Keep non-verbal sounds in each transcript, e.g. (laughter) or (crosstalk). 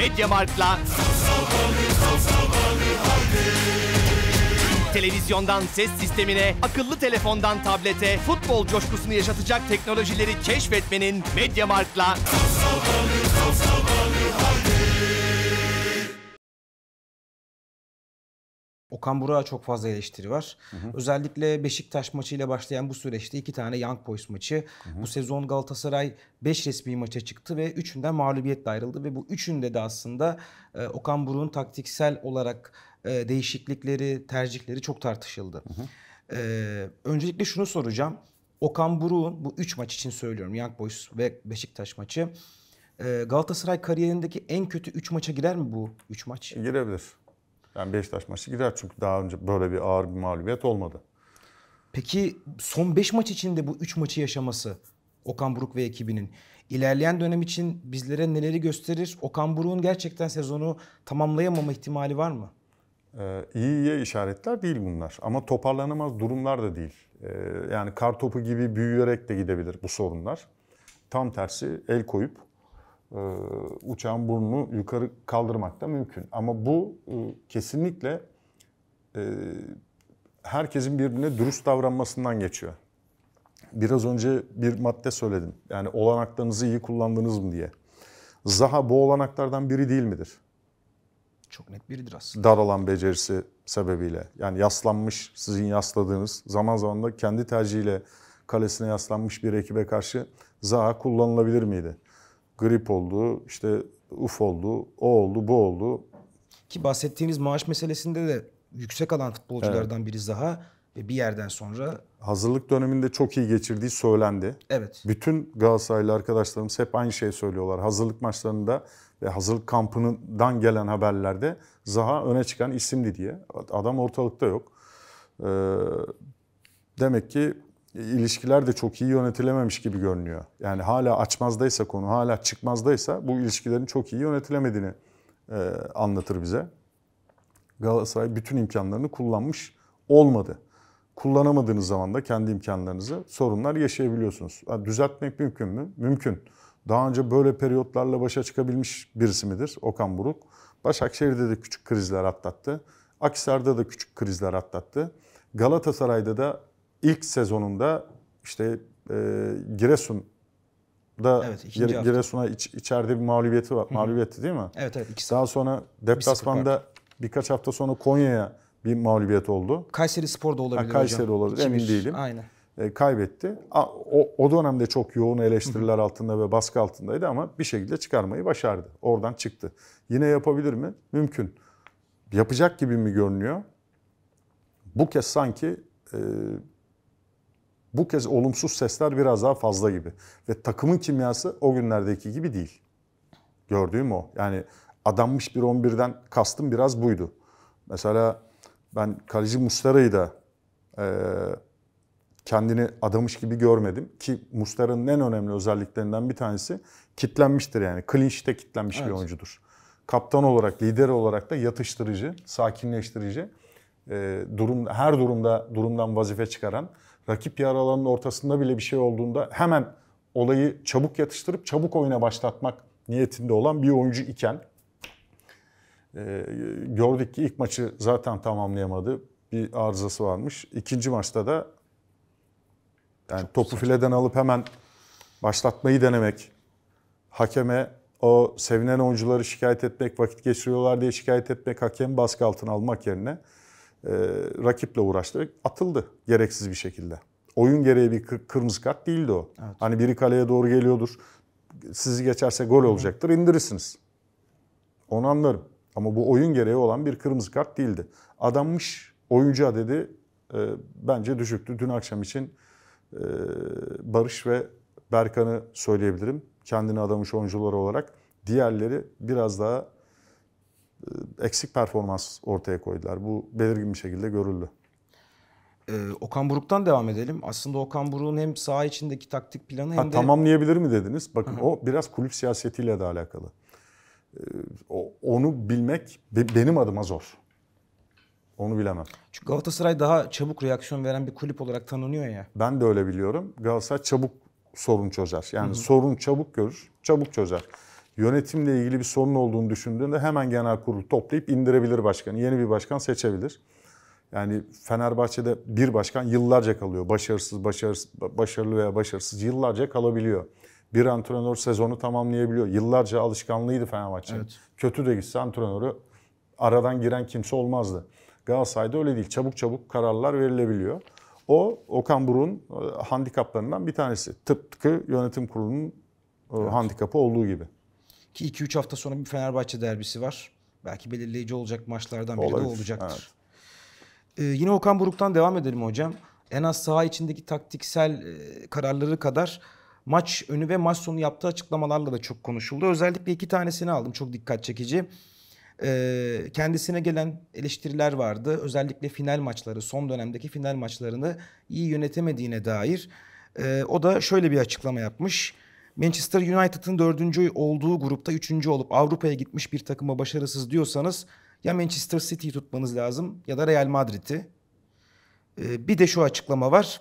Mediamarkt'la Televizyondan ses sistemine, akıllı telefondan tablete futbol coşkusunu yaşatacak teknolojileri keşfetmenin Mediamarkt'la Okan Burak'a çok fazla eleştiri var. Hı hı. Özellikle Beşiktaş maçıyla başlayan bu süreçte iki tane Young Boys maçı. Hı hı. Bu sezon Galatasaray 5 resmi maça çıktı ve üçünden mağlubiyetle ayrıldı. Ve bu üçünde de aslında e, Okan Buruk'un taktiksel olarak e, değişiklikleri, tercihleri çok tartışıldı. Hı hı. E, öncelikle şunu soracağım. Okan Buruk'un bu 3 maç için söylüyorum. Young Boys ve Beşiktaş maçı. E, Galatasaray kariyerindeki en kötü 3 maça girer mi bu 3 maç? Girebilir. Yani Beşiktaş maçı gider çünkü daha önce böyle bir ağır bir mağlubiyet olmadı. Peki son 5 maç içinde bu 3 maçı yaşaması Okan Buruk ve ekibinin ilerleyen dönem için bizlere neleri gösterir? Okan Buruk'un gerçekten sezonu tamamlayamama ihtimali var mı? Ee, iyiye işaretler değil bunlar ama toparlanamaz durumlar da değil. Ee, yani kar topu gibi büyüyerek de gidebilir bu sorunlar. Tam tersi el koyup e, uçağın burnunu yukarı kaldırmak da mümkün. Ama bu e, kesinlikle e, herkesin birbirine dürüst davranmasından geçiyor. Biraz önce bir madde söyledim. Yani olanaklarınızı iyi kullandınız mı diye. Zaha bu olanaklardan biri değil midir? Çok net biridir aslında. Dar alan becerisi sebebiyle. Yani yaslanmış, sizin yasladığınız, zaman zaman da kendi tercihiyle kalesine yaslanmış bir ekibe karşı Zaha kullanılabilir miydi? grip oldu, işte uf oldu, o oldu, bu oldu. Ki bahsettiğiniz maaş meselesinde de yüksek alan futbolculardan evet. biri Zaha ve bir yerden sonra... Hazırlık döneminde çok iyi geçirdiği söylendi. Evet. Bütün Galatasaraylı arkadaşlarımız hep aynı şeyi söylüyorlar. Hazırlık maçlarında ve hazırlık kampından gelen haberlerde Zaha öne çıkan isimdi diye. Adam ortalıkta yok. Ee, demek ki ilişkiler de çok iyi yönetilememiş gibi görünüyor. Yani hala açmazdaysa konu, hala çıkmazdaysa bu ilişkilerin çok iyi yönetilemediğini e, anlatır bize. Galatasaray bütün imkanlarını kullanmış olmadı. Kullanamadığınız zaman da kendi imkanlarınızı sorunlar yaşayabiliyorsunuz. Yani düzeltmek mümkün mü? Mümkün. Daha önce böyle periyotlarla başa çıkabilmiş birisi midir Okan Buruk? Başakşehir'de de küçük krizler atlattı. Aksar'da da küçük krizler atlattı. Galatasaray'da da ilk sezonunda işte e, da evet, Giresun'a iç, içeride bir mağlubiyeti var. Mağlubiyetti değil mi? Evet evet. Ikisi. Daha sonra deplasmanda bir birkaç hafta sonra Konya'ya bir mağlubiyet oldu. Kayseri Spor da olabilir ha, Kayseri hocam. olabilir emin değilim. Aynen. E, kaybetti. O, o dönemde çok yoğun eleştiriler altında ve baskı altındaydı ama bir şekilde çıkarmayı başardı. Oradan çıktı. Yine yapabilir mi? Mümkün. Yapacak gibi mi görünüyor? Bu kez sanki e, bu kez olumsuz sesler biraz daha fazla gibi. Ve takımın kimyası o günlerdeki gibi değil. Gördüğüm o. Yani adanmış bir 11'den kastım biraz buydu. Mesela ben kaleci Mustera'yı da e, kendini adamış gibi görmedim. Ki Mustera'nın en önemli özelliklerinden bir tanesi kitlenmiştir yani. Clinch'te kitlenmiş evet. bir oyuncudur. Kaptan olarak, lider olarak da yatıştırıcı, sakinleştirici, e, durum her durumda durumdan vazife çıkaran rakip yer alanının ortasında bile bir şey olduğunda hemen olayı çabuk yatıştırıp çabuk oyuna başlatmak niyetinde olan bir oyuncu iken e, gördük ki ilk maçı zaten tamamlayamadı. Bir arızası varmış. İkinci maçta da yani Çok topu güzel. fileden alıp hemen başlatmayı denemek, hakeme o sevinen oyuncuları şikayet etmek, vakit geçiriyorlar diye şikayet etmek, hakemi baskı altına almak yerine e, rakiple uğraştı atıldı gereksiz bir şekilde. Oyun gereği bir kırmızı kart değildi o. Evet. Hani biri kaleye doğru geliyordur. Sizi geçerse gol olacaktır. indirirsiniz. Onu anlarım. Ama bu oyun gereği olan bir kırmızı kart değildi. Adammış oyuncu adedi e, bence düşüktü. Dün akşam için e, Barış ve Berkan'ı söyleyebilirim. Kendini adamış oyuncular olarak. Diğerleri biraz daha e, eksik performans ortaya koydular. Bu belirgin bir şekilde görüldü. Ee, Okan Buruk'tan devam edelim. Aslında Okan Buruk'un hem saha içindeki taktik planı hem ha, de... Tamamlayabilir mi dediniz? Bakın o biraz kulüp siyasetiyle de alakalı. Ee, onu bilmek benim adıma zor. Onu bilemem. Çünkü Galatasaray daha çabuk reaksiyon veren bir kulüp olarak tanınıyor ya. Ben de öyle biliyorum. Galatasaray çabuk sorun çözer. Yani Hı-hı. sorun çabuk görür, çabuk çözer yönetimle ilgili bir sorun olduğunu düşündüğünde hemen genel kurulu toplayıp indirebilir başkanı. Yeni bir başkan seçebilir. Yani Fenerbahçe'de bir başkan yıllarca kalıyor. Başarısız, başarısız başarılı veya başarısız yıllarca kalabiliyor. Bir antrenör sezonu tamamlayabiliyor. Yıllarca alışkanlığıydı Fenerbahçe. Evet. Kötü de gitse antrenörü aradan giren kimse olmazdı. Galatasaray'da öyle değil. Çabuk çabuk kararlar verilebiliyor. O Okan Burun e, handikaplarından bir tanesi. Tıpkı yönetim kurulunun e, evet. handikapı olduğu gibi. Ki 2-3 hafta sonra bir Fenerbahçe derbisi var. Belki belirleyici olacak maçlardan biri Olabilir. de olacaktır. Evet. Ee, yine Okan Buruk'tan devam edelim hocam. En az saha içindeki taktiksel e, kararları kadar maç önü ve maç sonu yaptığı açıklamalarla da çok konuşuldu. Özellikle iki tanesini aldım çok dikkat çekici. Ee, kendisine gelen eleştiriler vardı. Özellikle final maçları, son dönemdeki final maçlarını iyi yönetemediğine dair. Ee, o da şöyle bir açıklama yapmış. Manchester United'ın dördüncü olduğu grupta üçüncü olup Avrupa'ya gitmiş bir takıma başarısız diyorsanız ya Manchester City'yi tutmanız lazım ya da Real Madrid'i. Ee, bir de şu açıklama var.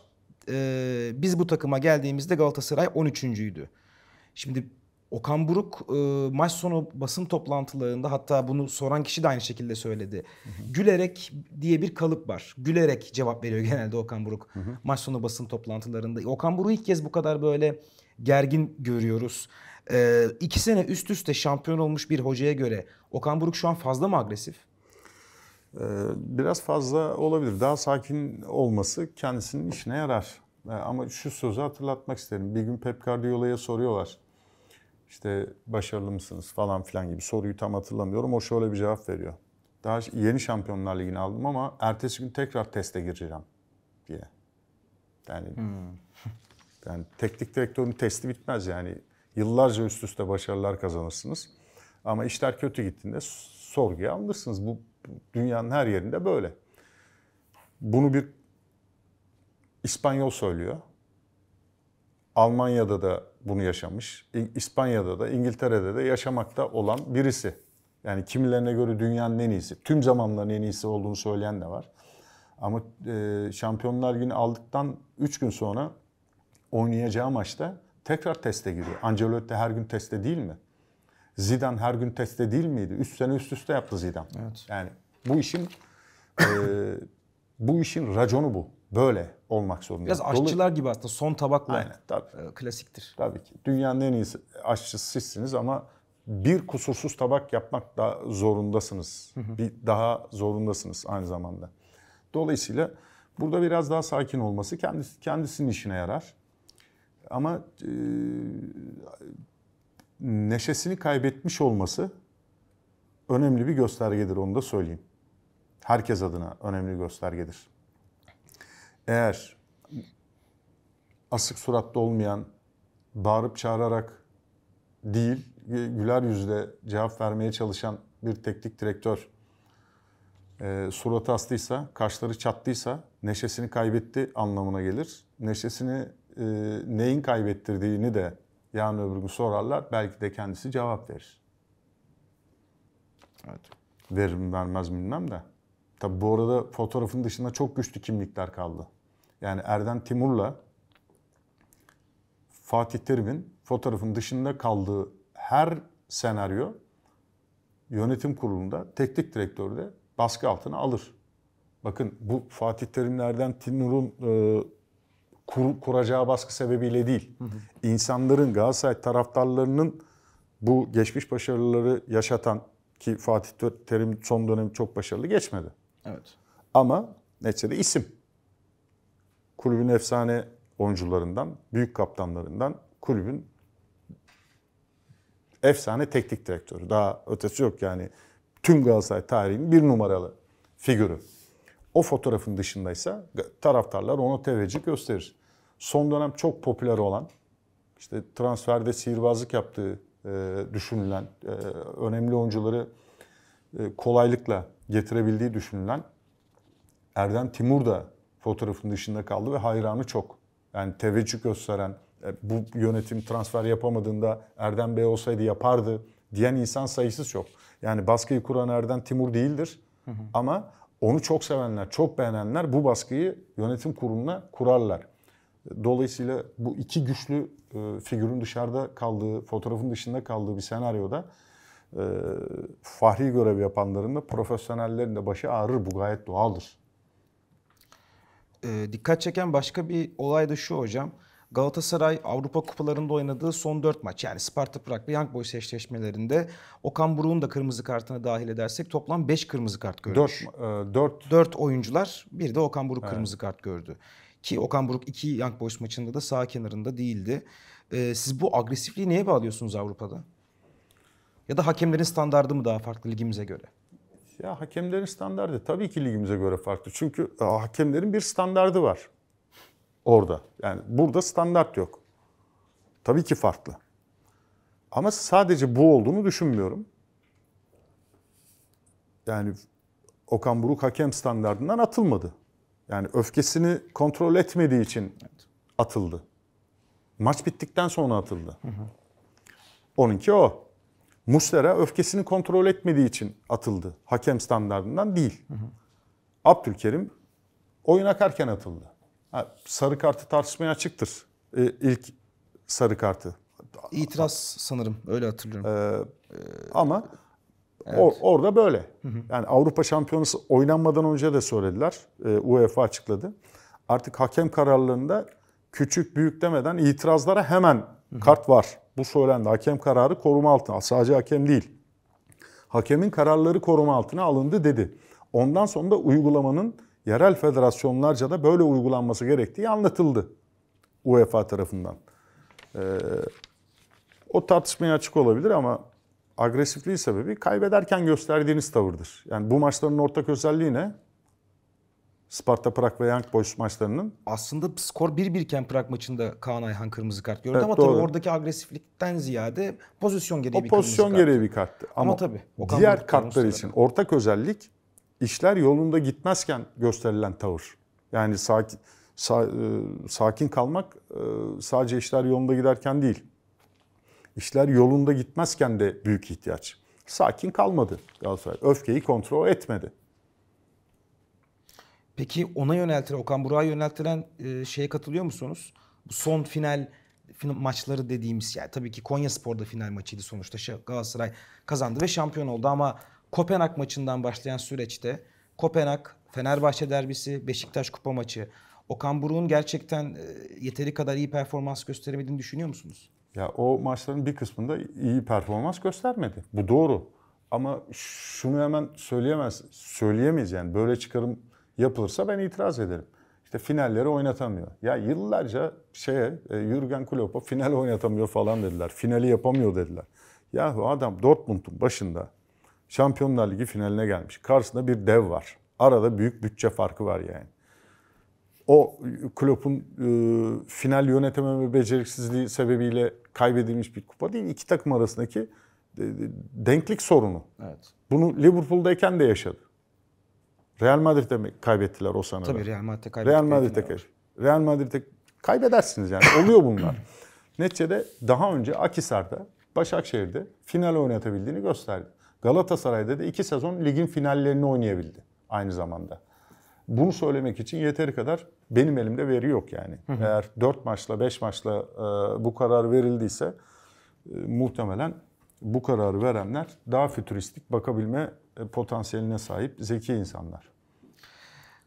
Ee, biz bu takıma geldiğimizde Galatasaray 13.'üydü. Şimdi Okan Buruk e, maç sonu basın toplantılarında hatta bunu soran kişi de aynı şekilde söyledi. Hı hı. Gülerek diye bir kalıp var. Gülerek cevap veriyor (laughs) genelde Okan Buruk hı hı. maç sonu basın toplantılarında. Okan Buruk ilk kez bu kadar böyle gergin görüyoruz. E, iki sene üst üste şampiyon olmuş bir hocaya göre Okan Buruk şu an fazla mı agresif? E, biraz fazla olabilir. Daha sakin olması kendisinin işine yarar. E, ama şu sözü hatırlatmak isterim. Bir gün Pep Guardiola'ya soruyorlar işte başarılı mısınız falan filan gibi soruyu tam hatırlamıyorum. O şöyle bir cevap veriyor. Daha yeni Şampiyonlar Ligi'ni aldım ama ertesi gün tekrar teste gireceğim diye. Yani hmm. yani teknik direktörün testi bitmez yani. Yıllarca üst üste başarılar kazanırsınız. Ama işler kötü gittiğinde sorguya alırsınız. Bu dünyanın her yerinde böyle. Bunu bir İspanyol söylüyor. Almanya'da da bunu yaşamış, İspanya'da da, İngiltere'de de yaşamakta olan birisi. Yani kimilerine göre dünyanın en iyisi, tüm zamanların en iyisi olduğunu söyleyen de var. Ama e, Şampiyonlar Günü aldıktan 3 gün sonra oynayacağı maçta tekrar teste giriyor. Ancelotti her gün teste değil mi? Zidane her gün teste değil miydi? 3 sene üst üste yaptı Zidane. Evet. Yani bu işin e, bu işin raconu bu böyle olmak zorunda. Biraz aşçılar Dolu... gibi aslında son tabakla Aynen, tabii. E, klasiktir. Tabii ki. Dünyanın en iyi aşçısı sizsiniz ama bir kusursuz tabak yapmak da zorundasınız. Bir daha zorundasınız aynı zamanda. Dolayısıyla burada biraz daha sakin olması kendisi kendisinin işine yarar. Ama e, neşesini kaybetmiş olması önemli bir göstergedir onu da söyleyeyim. Herkes adına önemli bir göstergedir eğer asık suratlı olmayan, bağırıp çağırarak değil, güler yüzle cevap vermeye çalışan bir teknik direktör e, suratı astıysa, kaşları çattıysa neşesini kaybetti anlamına gelir. Neşesini e, neyin kaybettirdiğini de yarın öbür gün sorarlar. Belki de kendisi cevap verir. Evet. Verir mi vermez mi bilmem de. Tabi bu arada fotoğrafın dışında çok güçlü kimlikler kaldı. Yani Erdem Timur'la Fatih Terim'in fotoğrafın dışında kaldığı her senaryo yönetim kurulunda teknik direktörde baskı altına alır. Bakın bu Fatih Terimlerden Timur'un e, kur, kuracağı baskı sebebiyle değil. Hı hı. İnsanların, Galatasaray taraftarlarının bu geçmiş başarıları yaşatan ki Fatih Terim son dönem çok başarılı geçmedi. Evet. Ama neticede isim kulübün efsane oyuncularından, büyük kaptanlarından, kulübün efsane teknik direktörü. Daha ötesi yok yani. Tüm Galatasaray tarihinin bir numaralı figürü. O fotoğrafın dışındaysa taraftarlar ona teveccüh gösterir. Son dönem çok popüler olan, işte transferde sihirbazlık yaptığı e, düşünülen, e, önemli oyuncuları e, kolaylıkla getirebildiği düşünülen Erdem Timur da fotoğrafın dışında kaldı ve hayranı çok. Yani teveccüh gösteren, e, bu yönetim transfer yapamadığında Erdem Bey olsaydı yapardı diyen insan sayısı çok. Yani baskıyı kuran Erdem Timur değildir. Hı hı. Ama onu çok sevenler, çok beğenenler bu baskıyı yönetim kurumuna kurarlar. Dolayısıyla bu iki güçlü e, figürün dışarıda kaldığı, fotoğrafın dışında kaldığı bir senaryoda e, fahri görev yapanların da profesyonellerin de başı ağrır. Bu gayet doğaldır. E, dikkat çeken başka bir olay da şu hocam. Galatasaray Avrupa Kupalarında oynadığı son 4 maç yani Sparta Prag ve Young Boys eşleşmelerinde Okan Buruk'un da kırmızı kartına dahil edersek toplam 5 kırmızı kart gördü. 4 4 4 oyuncular bir de Okan Buruk evet. kırmızı kart gördü. Ki Okan Buruk 2 Young Boys maçında da sağ kenarında değildi. Ee, siz bu agresifliği neye bağlıyorsunuz Avrupa'da? Ya da hakemlerin standardı mı daha farklı ligimize göre? Ya hakemlerin standardı tabii ki ligimize göre farklı. Çünkü e, hakemlerin bir standardı var orada. Yani burada standart yok. Tabii ki farklı. Ama sadece bu olduğunu düşünmüyorum. Yani Okan Buruk hakem standartından atılmadı. Yani öfkesini kontrol etmediği için atıldı. Maç bittikten sonra atıldı. Hı hı. Onunki o. Muslera öfkesini kontrol etmediği için atıldı. Hakem standartından değil. Hı hı. Abdülkerim oyun akarken atıldı. Ha, sarı kartı tartışmaya açıktır. E, ilk sarı kartı. İtiraz sanırım öyle hatırlıyorum. Ee, ama evet. or, orada böyle. Hı hı. Yani Avrupa Şampiyonası oynanmadan önce de söylediler. E, UEFA açıkladı. Artık hakem kararlarında küçük büyük demeden itirazlara hemen hı hı. kart var bu söylendi. Hakem kararı koruma altına. Sadece hakem değil. Hakemin kararları koruma altına alındı dedi. Ondan sonra da uygulamanın yerel federasyonlarca da böyle uygulanması gerektiği anlatıldı UEFA tarafından. Ee, o tartışmaya açık olabilir ama agresifliği sebebi kaybederken gösterdiğiniz tavırdır. Yani bu maçların ortak özelliği ne? Sparta Prag ve Young Boys maçlarının. Aslında skor 1-1 iken Prag maçında Kaan Ayhan kırmızı kart gördü evet, ama doğru. tabii oradaki agresiflikten ziyade pozisyon gereği o bir pozisyon gereği bir karttı. Ama, ama tabii Okan diğer kartlar için ortak özellik işler yolunda gitmezken gösterilen tavır. Yani sakin sa, e, sakin kalmak e, sadece işler yolunda giderken değil. İşler yolunda gitmezken de büyük ihtiyaç. Sakin kalmadı Galatasaray. Öfkeyi kontrol etmedi. Peki ona yöneltilen, Okan Burak'a yöneltilen e, şeye katılıyor musunuz? Bu son final maçları dediğimiz yani tabii ki Konya Spor'da final maçıydı sonuçta. Galatasaray kazandı ve şampiyon oldu ama Kopenhag maçından başlayan süreçte Kopenhag, Fenerbahçe derbisi, Beşiktaş kupa maçı. Okan Buruk'un gerçekten e, yeteri kadar iyi performans gösteremediğini düşünüyor musunuz? Ya o maçların bir kısmında iyi performans göstermedi. Bu doğru. Ama şunu hemen söyleyemez, söyleyemeyiz yani böyle çıkarım yapılırsa ben itiraz ederim. İşte finalleri oynatamıyor. Ya yıllarca şeye e, Jürgen Klopp'a final oynatamıyor falan dediler. Finali yapamıyor dediler. Yahu adam Dortmund'un başında Şampiyonlar Ligi finaline gelmiş. Karşısında bir dev var. Arada büyük bütçe farkı var yani. O e, Klopp'un e, final yönetememe beceriksizliği sebebiyle kaybedilmiş bir kupa değil. İki takım arasındaki e, denklik sorunu. Evet. Bunu Liverpool'dayken de yaşadı. Real Madrid'de mi kaybettiler o sanırım? Tabii Real Madrid'de kaybettiler. Real Madrid'de kaybettiler. Real Madrid'de kaybedersiniz yani. Oluyor bunlar. (clears throat) Neticede daha önce Akisar'da, Başakşehir'de final oynatabildiğini gösterdi. Galatasaray'da da iki sezon ligin finallerini oynayabildi aynı zamanda. Bunu söylemek için yeteri kadar benim elimde veri yok yani. Hı hı. Eğer 4 maçla 5 maçla e, bu karar verildiyse e, muhtemelen bu kararı verenler daha fütüristik bakabilme e, potansiyeline sahip zeki insanlar.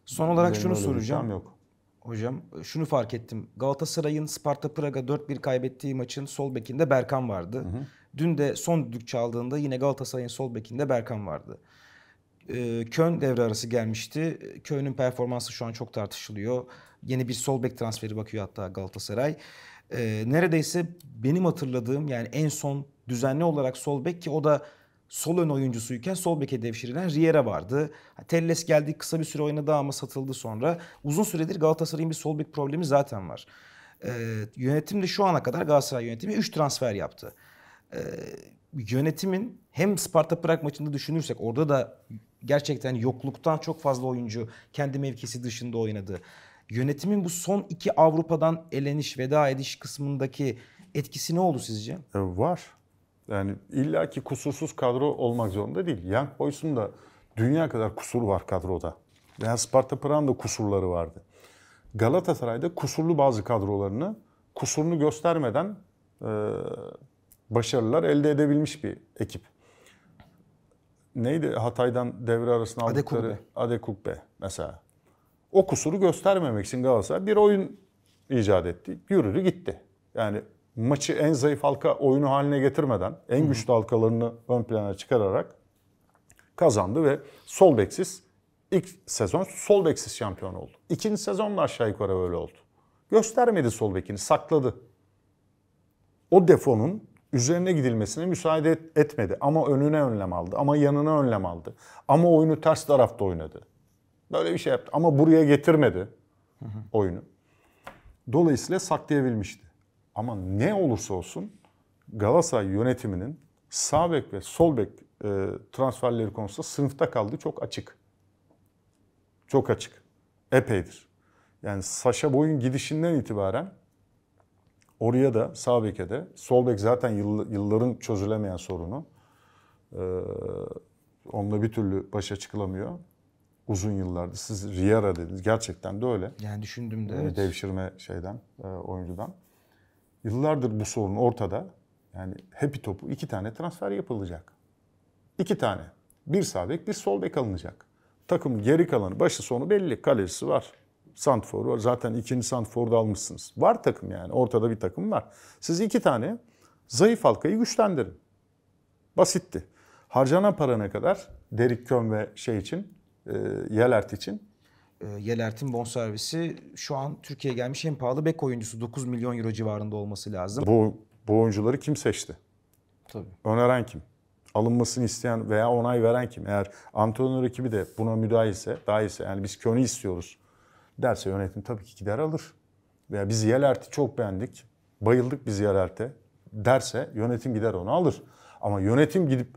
Son olarak Benim şunu soracağım. Yok. Hocam şunu fark ettim. Galatasaray'ın Sparta Praga 4-1 kaybettiği maçın sol bekinde Berkan vardı. Hı hı. Dün de son düdük çaldığında yine Galatasaray'ın sol bekinde Berkan vardı. Ee, Köln devre arası gelmişti. Köln'ün performansı şu an çok tartışılıyor. Yeni bir sol bek transferi bakıyor hatta Galatasaray. Ee, neredeyse benim hatırladığım yani en son düzenli olarak sol bek ki o da sol ön oyuncusuyken sol beke devşirilen Riera vardı. Telles geldi kısa bir süre oynadı ama satıldı sonra. Uzun süredir Galatasaray'ın bir sol bek problemi zaten var. Ee, yönetim de şu ana kadar Galatasaray yönetimi 3 transfer yaptı. Ee, yönetimin hem Sparta Prag maçında düşünürsek orada da gerçekten yokluktan çok fazla oyuncu kendi mevkisi dışında oynadı. Yönetimin bu son iki Avrupa'dan eleniş, veda ediş kısmındaki etkisi ne oldu sizce? Ee, var. Yani illaki kusursuz kadro olmak zorunda değil. Young Boys'un da dünya kadar kusur var kadroda. Yani Sparta Pıra'nın da kusurları vardı. Galatasaray'da kusurlu bazı kadrolarını kusurunu göstermeden e, başarılar elde edebilmiş bir ekip. Neydi Hatay'dan devre arasında aldıkları? Adekukbe. Adekukbe mesela. O kusuru göstermemek için Galatasaray bir oyun icat etti. Yürüdü gitti. Yani maçı en zayıf halka oyunu haline getirmeden en güçlü halkalarını ön plana çıkararak kazandı ve sol beksiz ilk sezon sol beksiz şampiyon oldu. İkinci sezon da aşağı yukarı öyle oldu. Göstermedi sol bekini, sakladı. O defonun üzerine gidilmesine müsaade etmedi ama önüne önlem aldı ama yanına önlem aldı. Ama oyunu ters tarafta oynadı. Böyle bir şey yaptı ama buraya getirmedi oyunu. Dolayısıyla saklayabilmişti. Ama ne olursa olsun Galatasaray yönetiminin sağ bek ve sol bek e, transferleri konusunda sınıfta kaldığı çok açık. Çok açık. Epeydir. Yani Saşa Boy'un gidişinden itibaren oraya da sağ beke de sol bek zaten yılların çözülemeyen sorunu. Ee, onunla bir türlü başa çıkılamıyor. Uzun yıllardır. Siz Riyara dediniz. Gerçekten de öyle. Yani düşündüm de. evet. Devşirme şeyden, e, oyuncudan. Yıllardır bu sorun ortada. Yani happy topu iki tane transfer yapılacak. İki tane. Bir sağ bek, bir sol bek alınacak. Takım geri kalanı, başı sonu belli. Kalecisi var. Santfor var. Zaten ikinci Santfor'u da almışsınız. Var takım yani. Ortada bir takım var. Siz iki tane zayıf halkayı güçlendirin. Basitti. Harcanan para ne kadar? Derek Köm ve şey için, e, Yelert için e, Yelert'in bonservisi şu an Türkiye'ye gelmiş en pahalı bek oyuncusu 9 milyon euro civarında olması lazım. Bu bu oyuncuları kim seçti? Tabii. Öneren kim? Alınmasını isteyen veya onay veren kim? Eğer antrenör ekibi de buna müdahilse, dahilse yani biz Kön'ü istiyoruz derse yönetim tabii ki gider alır. Veya biz Yelert'i çok beğendik, bayıldık biz Yelert'e derse yönetim gider onu alır. Ama yönetim gidip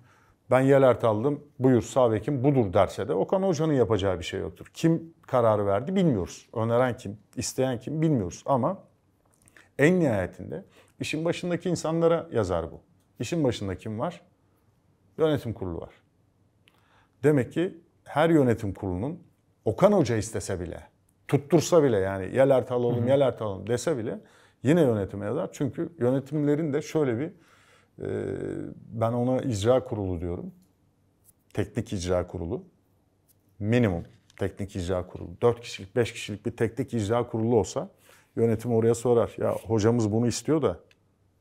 ben Yelert aldım buyur sağ bekim budur derse de Okan Hoca'nın yapacağı bir şey yoktur. Kim kararı verdi bilmiyoruz. Öneren kim, isteyen kim bilmiyoruz ama en nihayetinde işin başındaki insanlara yazar bu. İşin başında kim var? Yönetim kurulu var. Demek ki her yönetim kurulunun Okan Hoca istese bile, tuttursa bile yani Yelert alalım, Yelert alalım dese bile yine yönetime yazar. Çünkü yönetimlerin de şöyle bir ee, ben ona icra kurulu diyorum. Teknik icra kurulu. Minimum teknik icra kurulu. 4 kişilik, 5 kişilik bir teknik icra kurulu olsa yönetim oraya sorar. Ya hocamız bunu istiyor da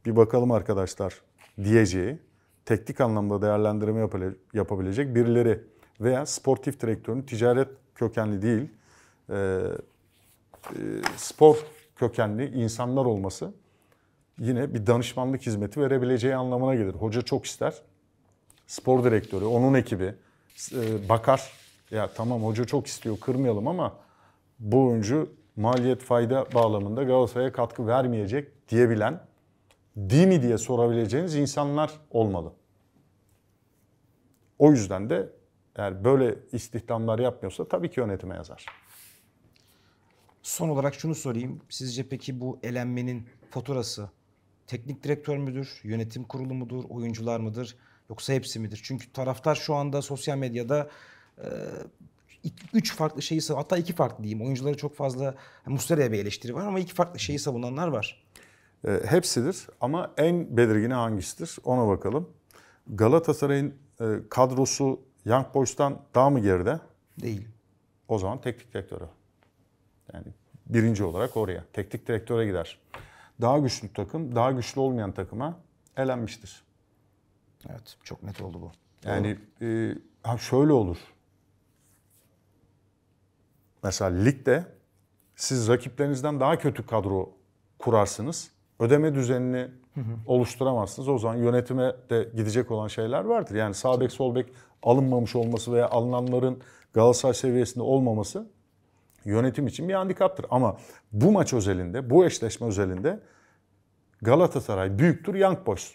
bir bakalım arkadaşlar diyeceği teknik anlamda değerlendirme yapabilecek birileri veya sportif direktörün ticaret kökenli değil ee, e, spor kökenli insanlar olması yine bir danışmanlık hizmeti verebileceği anlamına gelir. Hoca çok ister. Spor direktörü, onun ekibi e, bakar. Ya tamam hoca çok istiyor kırmayalım ama bu oyuncu maliyet fayda bağlamında Galatasaray'a katkı vermeyecek diyebilen değil mi diye sorabileceğiniz insanlar olmalı. O yüzden de eğer böyle istihdamlar yapmıyorsa tabii ki yönetime yazar. Son olarak şunu sorayım. Sizce peki bu elenmenin faturası teknik direktör müdür, yönetim kurulu mudur, oyuncular mıdır yoksa hepsi midir? Çünkü taraftar şu anda sosyal medyada e, üç farklı şeyi hatta iki farklı diyeyim. Oyuncuları çok fazla Muslera'ya bir eleştiri var ama iki farklı şeyi savunanlar var. E, hepsidir ama en belirgini hangisidir ona bakalım. Galatasaray'ın e, kadrosu Young Boys'tan daha mı geride? Değil. O zaman teknik direktörü. Yani birinci olarak oraya. Teknik direktöre gider daha güçlü takım, daha güçlü olmayan takıma elenmiştir. Evet, çok net oldu bu. Yani e, ha şöyle olur. Mesela ligde siz rakiplerinizden daha kötü kadro kurarsınız. Ödeme düzenini oluşturamazsınız. O zaman yönetime de gidecek olan şeyler vardır. Yani sağ bek sol bek alınmamış olması veya alınanların Galatasaray seviyesinde olmaması yönetim için bir handikaptır. Ama bu maç özelinde, bu eşleşme özelinde Galatasaray büyüktür Young Boys.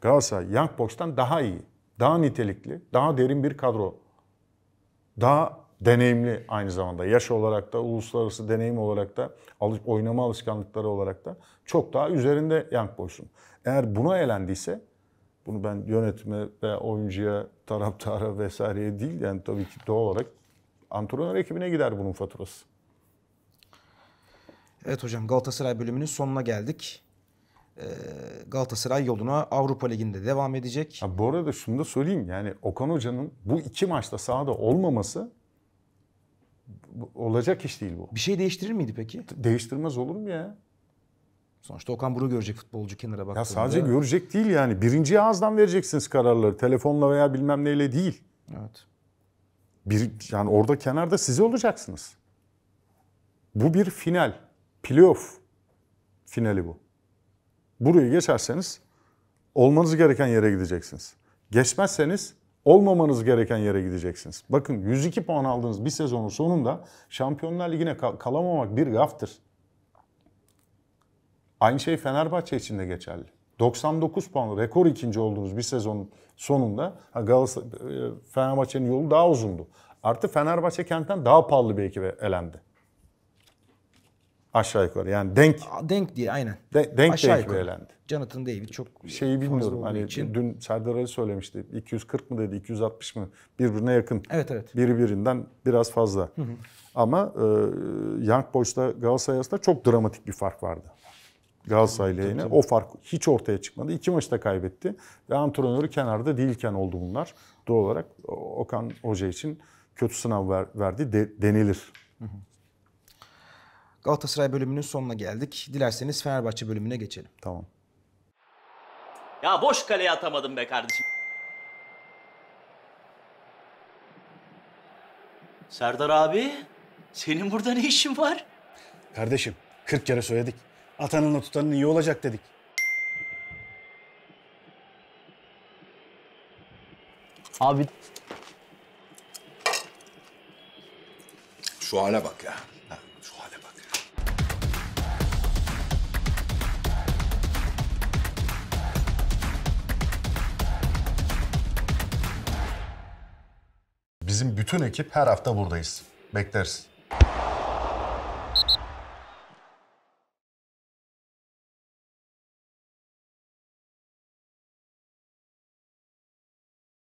Galatasaray Young Boys'tan daha iyi, daha nitelikli, daha derin bir kadro. Daha deneyimli aynı zamanda. Yaş olarak da, uluslararası deneyim olarak da, oynama alışkanlıkları olarak da çok daha üzerinde Young Boys'un. Eğer buna elendiyse bunu ben yönetime ve oyuncuya, taraftara vesaireye değil yani tabii ki doğal olarak antrenör ekibine gider bunun faturası. Evet hocam Galatasaray bölümünün sonuna geldik. Ee, Galatasaray yoluna Avrupa Ligi'nde devam edecek. Ha, bu arada şunu da söyleyeyim yani Okan Hoca'nın bu iki maçta sahada olmaması olacak iş değil bu. Bir şey değiştirir miydi peki? Değiştirmez olur mu ya? Sonuçta Okan Buru görecek futbolcu kenara baktığında. Ya sadece görecek değil yani. Birinci ağızdan vereceksiniz kararları. Telefonla veya bilmem neyle değil. Evet. Bir, yani orada kenarda siz olacaksınız. Bu bir final. Playoff finali bu. Burayı geçerseniz olmanız gereken yere gideceksiniz. Geçmezseniz olmamanız gereken yere gideceksiniz. Bakın 102 puan aldığınız bir sezonun sonunda Şampiyonlar Ligi'ne kal kalamamak bir gaftır. Aynı şey Fenerbahçe için de geçerli. 99 puanlı rekor ikinci olduğumuz bir sezonun sonunda Galatasaray e, Fenerbahçe'nin yolu daha uzundu. Artı Fenerbahçe kentten daha pahalı bir ekibe elendi. Aşağı yukarı yani denk. Denk diye aynen. De, denk Aşağı bir yukarı. elendi. Jonathan David çok Şeyi bilmiyorum hani için. dün Serdar Ali söylemişti 240 mı dedi 260 mı birbirine yakın. Evet evet. Biri birinden biraz fazla. Hı hı. Ama e, Young Boys'la Galatasaray çok dramatik bir fark vardı. Galatasaray lehine. O fark hiç ortaya çıkmadı. İki maçta kaybetti. Ve antrenörü kenarda değilken oldu bunlar. Doğal olarak Okan Hoca için kötü sınav ver, verdi de, denilir. Galatasaray bölümünün sonuna geldik. Dilerseniz Fenerbahçe bölümüne geçelim. Tamam. Ya boş kaleye atamadım be kardeşim. Serdar abi, senin burada ne işin var? Kardeşim, 40 kere söyledik. Atanınla tutanın iyi olacak dedik. Abi Şu hale bak ya. şu hale bak Bizim bütün ekip her hafta buradayız. Bekleriz.